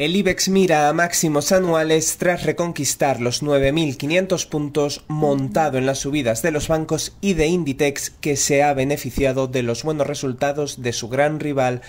El IBEX mira a máximos anuales tras reconquistar los 9.500 puntos montado en las subidas de los bancos y de Inditex que se ha beneficiado de los buenos resultados de su gran rival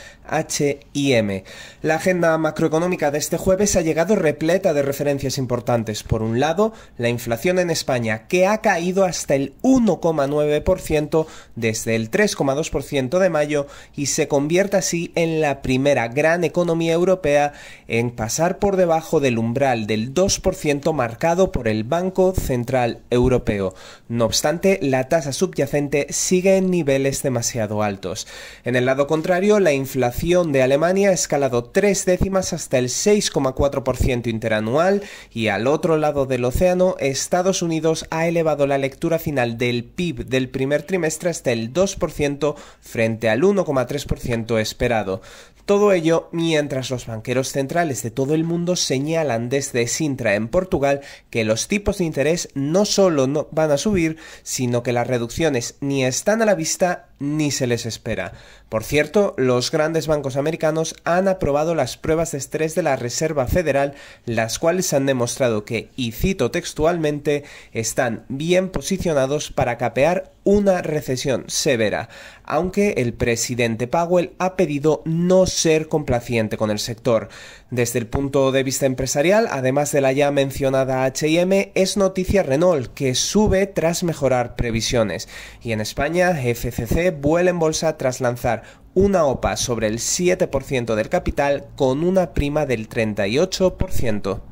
HIM. La agenda macroeconómica de este jueves ha llegado repleta de referencias importantes. Por un lado, la inflación en España que ha caído hasta el 1,9% desde el 3,2% de mayo y se convierte así en la primera gran economía europea en pasar por debajo del umbral del 2% marcado por el Banco Central Europeo. No obstante, la tasa subyacente sigue en niveles demasiado altos. En el lado contrario, la inflación de Alemania ha escalado tres décimas hasta el 6,4% interanual y al otro lado del océano, Estados Unidos ha elevado la lectura final del PIB del primer trimestre hasta el 2% frente al 1,3% esperado. Todo ello mientras los banqueros centrales de todo el mundo señalan desde Sintra en Portugal que los tipos de interés no solo no van a subir, sino que las reducciones ni están a la vista ni se les espera. Por cierto, los grandes bancos americanos han aprobado las pruebas de estrés de la Reserva Federal, las cuales han demostrado que, y cito textualmente, están bien posicionados para capear una recesión severa, aunque el presidente Powell ha pedido no ser complaciente con el sector. Desde el punto de vista empresarial, además de la ya mencionada HM, es noticia Renault, que sube tras mejorar previsiones. Y en España, FCC vuelve en bolsa tras lanzar una OPA sobre el 7% del capital con una prima del 38%.